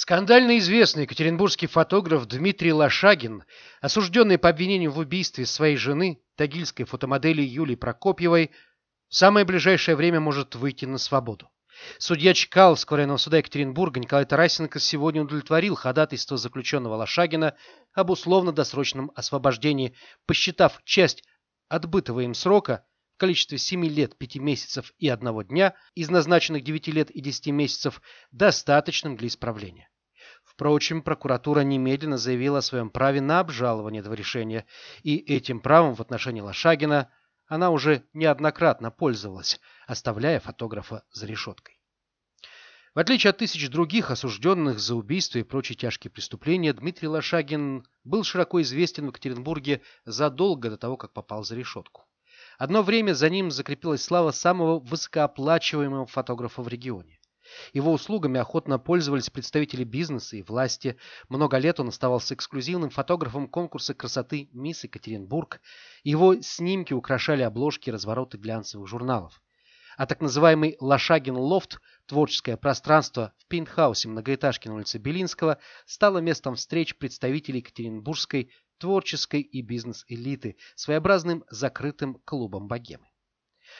Скандально известный екатеринбургский фотограф Дмитрий Лошагин, осужденный по обвинению в убийстве своей жены, тагильской фотомодели Юлии Прокопьевой, в самое ближайшее время может выйти на свободу. Судья Чкаловского районного суда Екатеринбурга Николай Тарасенко сегодня удовлетворил ходатайство заключенного Лошагина об условно-досрочном освобождении, посчитав часть отбытого им срока в количестве 7 лет, 5 месяцев и 1 дня из назначенных 9 лет и 10 месяцев достаточным для исправления. Впрочем, прокуратура немедленно заявила о своем праве на обжалование этого решения, и этим правом в отношении Лошагина она уже неоднократно пользовалась, оставляя фотографа за решеткой. В отличие от тысяч других осужденных за убийство и прочие тяжкие преступления, Дмитрий Лошагин был широко известен в Екатеринбурге задолго до того, как попал за решетку. Одно время за ним закрепилась слава самого высокооплачиваемого фотографа в регионе. Его услугами охотно пользовались представители бизнеса и власти. Много лет он оставался эксклюзивным фотографом конкурса красоты «Мисс Екатеринбург». Его снимки украшали обложки и развороты глянцевых журналов. А так называемый «Лошагин лофт» – творческое пространство в пентхаусе многоэтажки на улице Белинского – стало местом встреч представителей Екатеринбургской творческой и бизнес-элиты, своеобразным закрытым клубом богемы.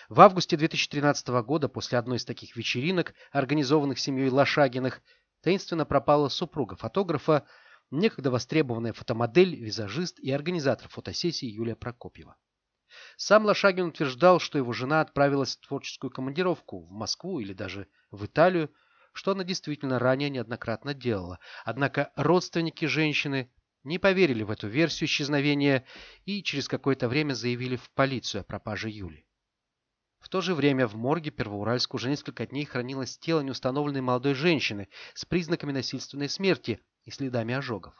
В августе 2013 года после одной из таких вечеринок, организованных семьей Лошагиных, таинственно пропала супруга фотографа, некогда востребованная фотомодель, визажист и организатор фотосессии Юлия Прокопьева. Сам Лошагин утверждал, что его жена отправилась в творческую командировку в Москву или даже в Италию, что она действительно ранее неоднократно делала. Однако родственники женщины не поверили в эту версию исчезновения и через какое-то время заявили в полицию о пропаже Юли. В то же время в морге Первоуральска уже несколько дней хранилось тело неустановленной молодой женщины с признаками насильственной смерти и следами ожогов.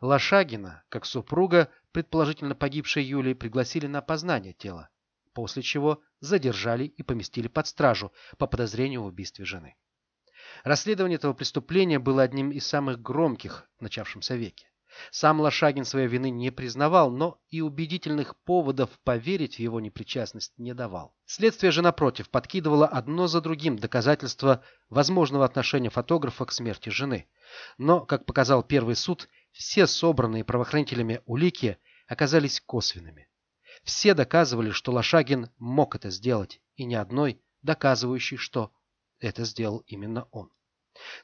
Лошагина, как супруга, предположительно погибшей Юлии, пригласили на опознание тела, после чего задержали и поместили под стражу по подозрению в убийстве жены. Расследование этого преступления было одним из самых громких в начавшемся веке. Сам Лошагин своей вины не признавал, но и убедительных поводов поверить в его непричастность не давал. Следствие же, напротив, подкидывало одно за другим доказательства возможного отношения фотографа к смерти жены. Но, как показал первый суд, все собранные правоохранителями улики оказались косвенными. Все доказывали, что Лошагин мог это сделать, и ни одной, доказывающей, что это сделал именно он.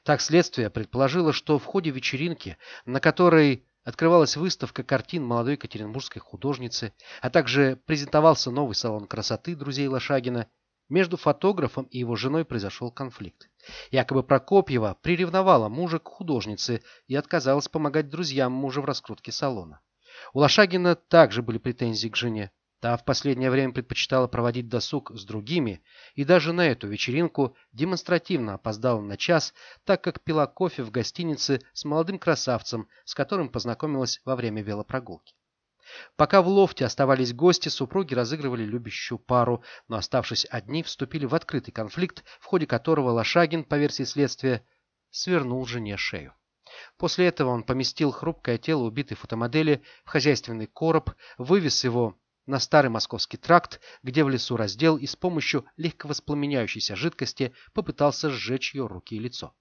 Так следствие предположило, что в ходе вечеринки, на которой открывалась выставка картин молодой екатеринбургской художницы, а также презентовался новый салон красоты друзей Лошагина, между фотографом и его женой произошел конфликт. Якобы Прокопьева приревновала мужа к художнице и отказалась помогать друзьям мужа в раскрутке салона. У Лошагина также были претензии к жене. Та в последнее время предпочитала проводить досуг с другими, и даже на эту вечеринку демонстративно опоздала на час, так как пила кофе в гостинице с молодым красавцем, с которым познакомилась во время велопрогулки. Пока в лофте оставались гости, супруги разыгрывали любящую пару, но оставшись одни, вступили в открытый конфликт, в ходе которого Лошагин, по версии следствия, свернул жене шею. После этого он поместил хрупкое тело убитой фотомодели в хозяйственный короб, вывез его на старый московский тракт, где в лесу раздел и с помощью легковоспламеняющейся жидкости попытался сжечь ее руки и лицо.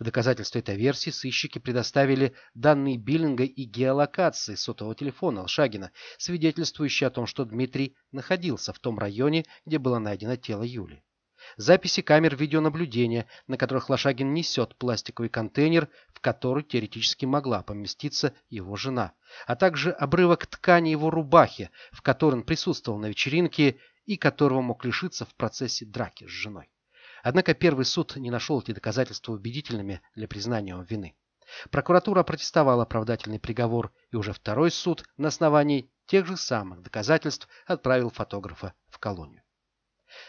В доказательство этой версии сыщики предоставили данные биллинга и геолокации сотового телефона Алшагина, свидетельствующие о том, что Дмитрий находился в том районе, где было найдено тело Юли. Записи камер видеонаблюдения, на которых Лошагин несет пластиковый контейнер, в который теоретически могла поместиться его жена, а также обрывок ткани его рубахи, в которой он присутствовал на вечеринке и которого мог лишиться в процессе драки с женой. Однако первый суд не нашел эти доказательства убедительными для признания его вины. Прокуратура протестовала оправдательный приговор, и уже второй суд на основании тех же самых доказательств отправил фотографа в колонию.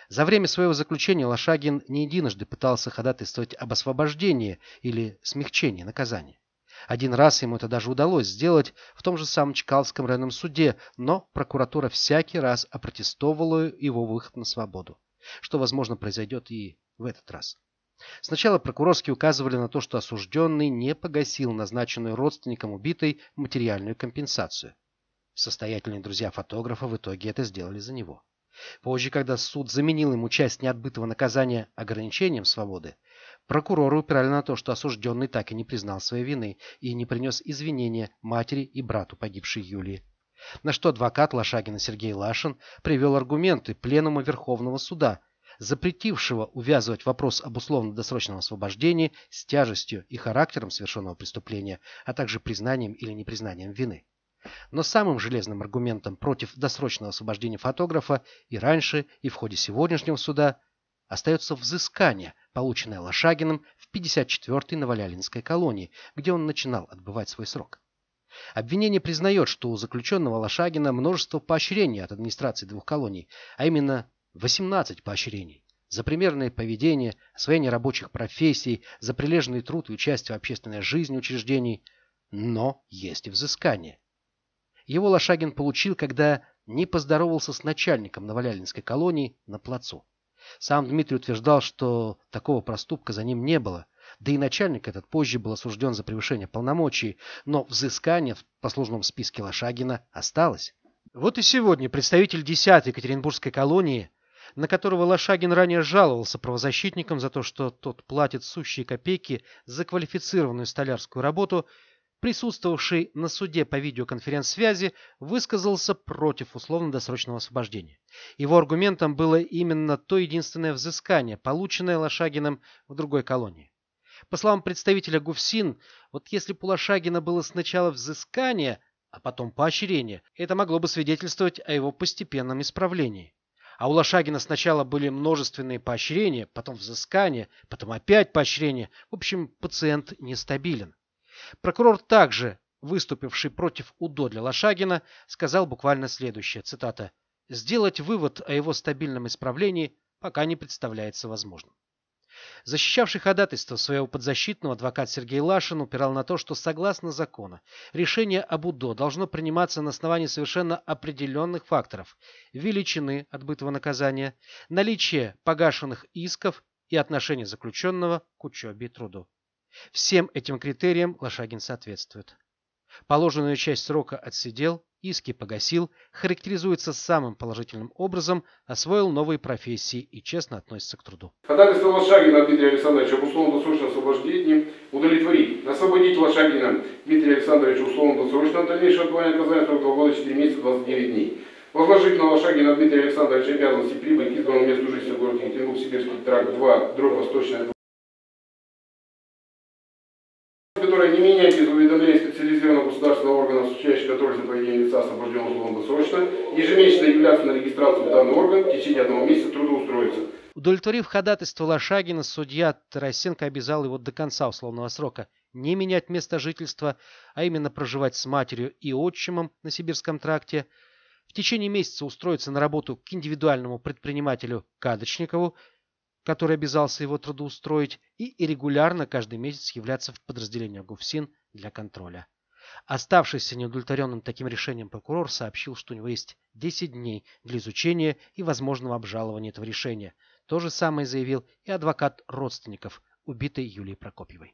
За время своего заключения Лошагин не единожды пытался ходатайствовать об освобождении или смягчении наказания. Один раз ему это даже удалось сделать в том же самом Чкалском районном суде, но прокуратура всякий раз опротестовала его выход на свободу, что, возможно, произойдет и в этот раз. Сначала прокурорские указывали на то, что осужденный не погасил назначенную родственникам убитой материальную компенсацию. Состоятельные друзья фотографа в итоге это сделали за него. Позже, когда суд заменил ему часть неотбытого наказания ограничением свободы, прокуроры упирали на то, что осужденный так и не признал своей вины и не принес извинения матери и брату погибшей Юлии. На что адвокат Лошагина Сергей Лашин привел аргументы Пленума Верховного суда, запретившего увязывать вопрос об условно-досрочном освобождении с тяжестью и характером совершенного преступления, а также признанием или непризнанием вины. Но самым железным аргументом против досрочного освобождения фотографа и раньше, и в ходе сегодняшнего суда остается взыскание, полученное Лошагиным в 54-й Новолялинской колонии, где он начинал отбывать свой срок. Обвинение признает, что у заключенного Лошагина множество поощрений от администрации двух колоний, а именно 18 поощрений за примерное поведение, освоение рабочих профессий, за прилежный труд и участие в общественной жизни учреждений. Но есть и взыскание – его Лошагин получил, когда не поздоровался с начальником Новолялинской колонии на плацу. Сам Дмитрий утверждал, что такого проступка за ним не было, да и начальник этот позже был осужден за превышение полномочий, но взыскание в послужном списке Лошагина осталось. Вот и сегодня представитель 10-й Екатеринбургской колонии, на которого Лошагин ранее жаловался правозащитникам за то, что тот платит сущие копейки за квалифицированную столярскую работу – присутствовавший на суде по видеоконференц-связи, высказался против условно-досрочного освобождения. Его аргументом было именно то единственное взыскание, полученное Лошагиным в другой колонии. По словам представителя ГУФСИН, вот если бы у Лошагина было сначала взыскание, а потом поощрение, это могло бы свидетельствовать о его постепенном исправлении. А у Лошагина сначала были множественные поощрения, потом взыскания, потом опять поощрения. В общем, пациент нестабилен. Прокурор также, выступивший против УДО для Лошагина, сказал буквально следующее, цитата, «Сделать вывод о его стабильном исправлении пока не представляется возможным». Защищавший ходатайство своего подзащитного адвокат Сергей Лашин упирал на то, что согласно закону решение об УДО должно приниматься на основании совершенно определенных факторов – величины отбытого наказания, наличия погашенных исков и отношения заключенного к учебе и труду. Всем этим критериям Лошагин соответствует. Положенную часть срока отсидел, иски погасил, характеризуется самым положительным образом, освоил новые профессии и честно относится к труду. Ходатайство Лошагина Дмитрия Александровича об условно-досрочном освобождении удовлетворить. Освободить Лошагина Дмитрия Александровича условно-досрочно от дальнейшего отбывания наказания 42 года 4 месяца 29 дней. Возложить на Лошагина Дмитрия Александровича обязанности прибыть к избранному месту жительства города Екатеринбург, Сибирский тракт 2, дробь Восточная Не менять из уведомлений специализированного государственного органа, осуществляющего контроль за поведением лица, освобожденного условно срочно, ежемесячно являться на регистрацию в данный орган в течение одного месяца трудоустроиться. Удовлетворив ходатайство Лошагина, судья Тарасенко обязал его до конца условного срока не менять место жительства, а именно проживать с матерью и отчимом на Сибирском тракте, в течение месяца устроиться на работу к индивидуальному предпринимателю Кадочникову который обязался его трудоустроить, и регулярно каждый месяц являться в подразделение ГУФСИН для контроля. Оставшийся неудовлетворенным таким решением прокурор сообщил, что у него есть 10 дней для изучения и возможного обжалования этого решения. То же самое заявил и адвокат родственников убитой Юлии Прокопьевой.